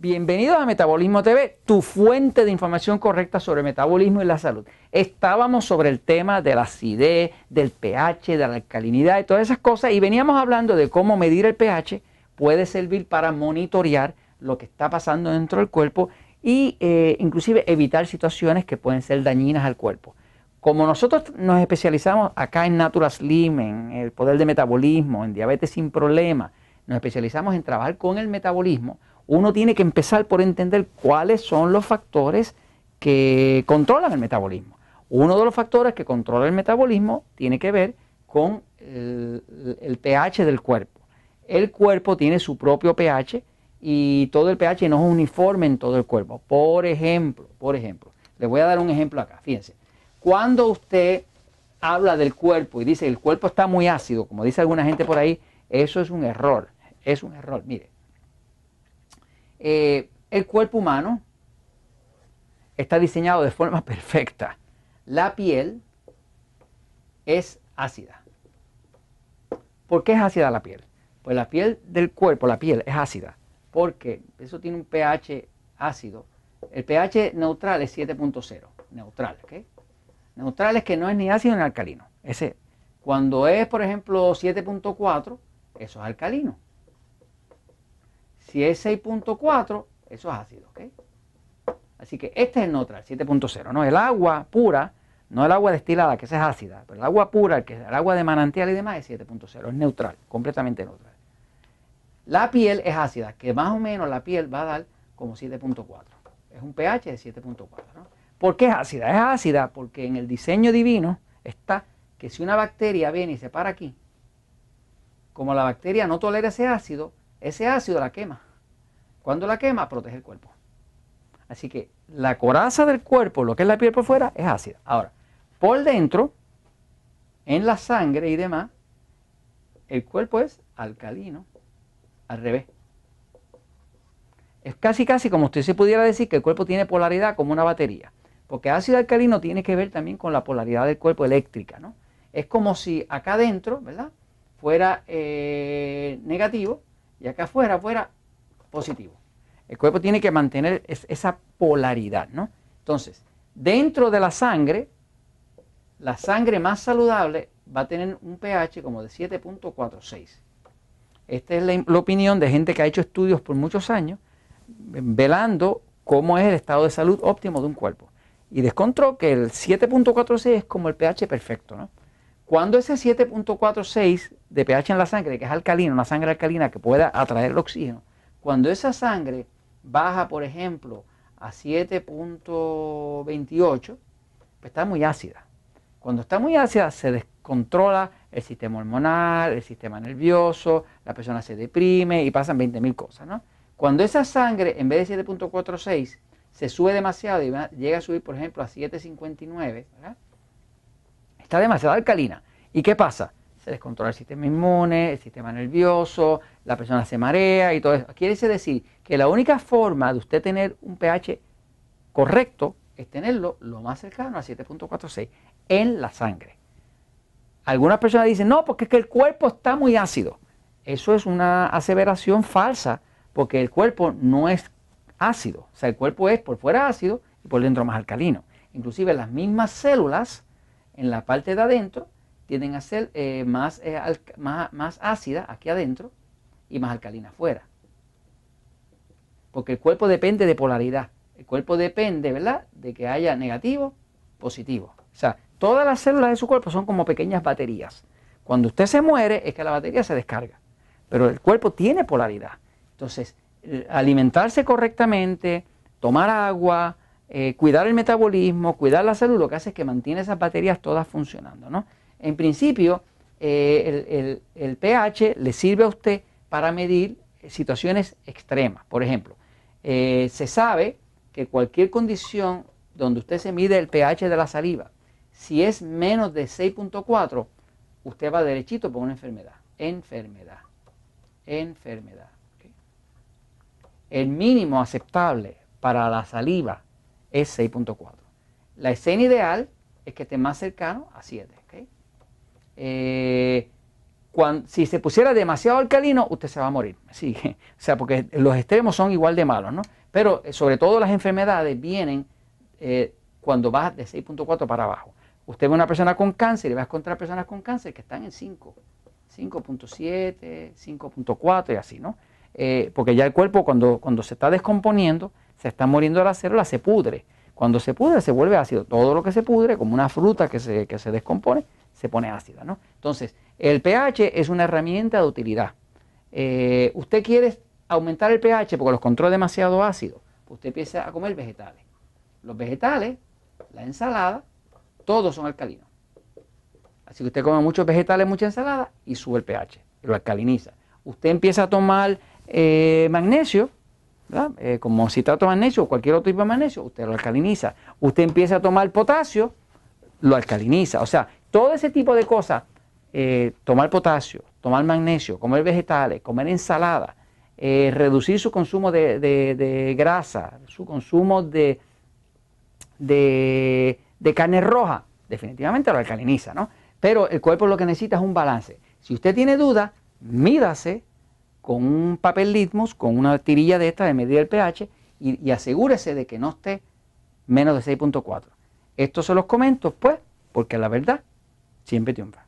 Bienvenidos a Metabolismo TV, tu fuente de información correcta sobre metabolismo y la salud. Estábamos sobre el tema de la acidez, del pH, de la alcalinidad y todas esas cosas y veníamos hablando de cómo medir el pH puede servir para monitorear lo que está pasando dentro del cuerpo e inclusive evitar situaciones que pueden ser dañinas al cuerpo. Como nosotros nos especializamos acá en Natural Slim, en el poder de metabolismo, en diabetes sin Problemas, nos especializamos en trabajar con el metabolismo, uno tiene que empezar por entender cuáles son los factores que controlan el metabolismo. Uno de los factores que controla el metabolismo tiene que ver con el, pH del cuerpo. El cuerpo tiene su propio pH y todo el pH no es uniforme en todo el cuerpo. Por ejemplo, por ejemplo, les voy a dar un ejemplo acá, fíjense. Cuando usted habla del cuerpo y dice el cuerpo está muy ácido, como dice alguna gente por ahí, eso es un error, es un error. Mire, eh, el cuerpo humano está diseñado de forma perfecta. La piel es ácida. ¿Por qué es ácida la piel? Pues la piel del cuerpo, la piel es ácida, porque eso tiene un pH ácido. El pH neutral es 7.0, neutral, ¿ok? Neutral es que no es ni ácido ni alcalino. Ese, cuando es, por ejemplo, 7.4, eso es alcalino. Si es 6.4, eso es ácido, ¿ok? Así que este es el neutral, 7.0, ¿no? El agua pura, no el agua destilada, que esa es ácida, pero el agua pura, el, es el agua de manantial y demás es 7.0, es neutral, completamente neutral. La piel es ácida, que más o menos la piel va a dar como 7.4. Es un pH de 7.4, ¿no? ¿Por qué es ácida? Es ácida porque en el diseño divino está que si una bacteria viene y se para aquí, como la bacteria no tolera ese ácido, ese ácido la quema. Cuando la quema, protege el cuerpo. Así que la coraza del cuerpo, lo que es la piel por fuera, es ácida. Ahora, por dentro, en la sangre y demás, el cuerpo es alcalino, al revés. Es casi casi como usted se pudiera decir que el cuerpo tiene polaridad como una batería, porque ácido alcalino tiene que ver también con la polaridad del cuerpo eléctrica, ¿no? Es como si acá adentro, ¿verdad? Fuera eh, negativo y acá afuera, afuera, positivo. El cuerpo tiene que mantener esa polaridad, ¿no? Entonces, dentro de la sangre, la sangre más saludable va a tener un pH como de 7.46. Esta es la, opinión de gente que ha hecho estudios por muchos años, velando cómo es el estado de salud óptimo de un cuerpo. Y descontró que el 7.46 es como el pH perfecto. ¿no? Cuando ese 7.46 de pH en la sangre, que es alcalina, una sangre alcalina que pueda atraer el oxígeno, cuando esa sangre baja, por ejemplo, a 7.28, pues está muy ácida. Cuando está muy ácida se descontrola el sistema hormonal, el sistema nervioso, la persona se deprime y pasan 20.000 cosas. ¿no? Cuando esa sangre, en vez de 7.46, se sube demasiado y llega a subir, por ejemplo, a 7.59, está demasiado alcalina. ¿Y qué pasa? se el sistema inmune, el sistema nervioso, la persona se marea y todo eso. Quiere decir que la única forma de usted tener un pH correcto es tenerlo lo más cercano a 7.46 en la sangre. Algunas personas dicen, no, porque es que el cuerpo está muy ácido. Eso es una aseveración falsa, porque el cuerpo no es ácido. O sea, el cuerpo es por fuera ácido y por dentro más alcalino. Inclusive las mismas células en la parte de adentro tienen a ser eh, eh, más, más, ácida aquí adentro y más alcalina afuera. Porque el cuerpo depende de polaridad. El cuerpo depende, ¿verdad?, de que haya negativo, positivo. O sea, todas las células de su cuerpo son como pequeñas baterías. Cuando usted se muere es que la batería se descarga. Pero el cuerpo tiene polaridad. Entonces, eh, alimentarse correctamente, tomar agua, cuidar el metabolismo, cuidar la salud, lo que hace es que mantiene esas baterías todas funcionando, ¿no? En principio, eh, el, pH le sirve a usted para medir situaciones extremas. Por ejemplo, eh, se sabe que cualquier condición donde usted se mide el pH de la saliva, si es menos de 6.4, usted va derechito por una enfermedad. Enfermedad. Enfermedad. El mínimo aceptable para la saliva es 6.4. La escena ideal es que esté más cercano a 7. Eh, si se pusiera demasiado alcalino, usted se va a morir. O sea, porque los extremos son igual de malos, ¿no? Pero eh, sobre todo las enfermedades vienen eh, cuando vas de 6.4 para abajo. Usted ve una persona con cáncer y vas encontrar personas con cáncer que están en 5, 5.7, 5.4 y así, ¿no? porque ya el cuerpo cuando, cuando se está descomponiendo, se está muriendo la célula, se pudre. Cuando se pudre se vuelve ácido. Todo lo que se pudre, como una fruta que se, que se descompone, se pone ácida. ¿no? Entonces, el pH es una herramienta de utilidad. Eh, usted quiere aumentar el pH porque los controla demasiado ácido. Pues usted empieza a comer vegetales. Los vegetales, la ensalada, todos son alcalinos. Así que usted come muchos vegetales, mucha ensalada y sube el pH, lo alcaliniza. Usted empieza a tomar eh, magnesio, eh, como citrato de magnesio o cualquier otro tipo de magnesio, usted lo alcaliniza. Usted empieza a tomar potasio, lo alcaliniza. O sea, todo ese tipo de cosas, eh, tomar potasio, tomar magnesio, comer vegetales, comer ensalada, eh, reducir su consumo de, grasa, su consumo de, de, carne roja, definitivamente lo alcaliniza, ¿no? Pero el cuerpo lo que necesita es un balance. Si usted tiene dudas, mídase con un papel litmus, con una tirilla de esta de medir el pH y, y asegúrese de que no esté menos de 6.4. Esto se los comento, pues, porque la verdad siempre triunfa.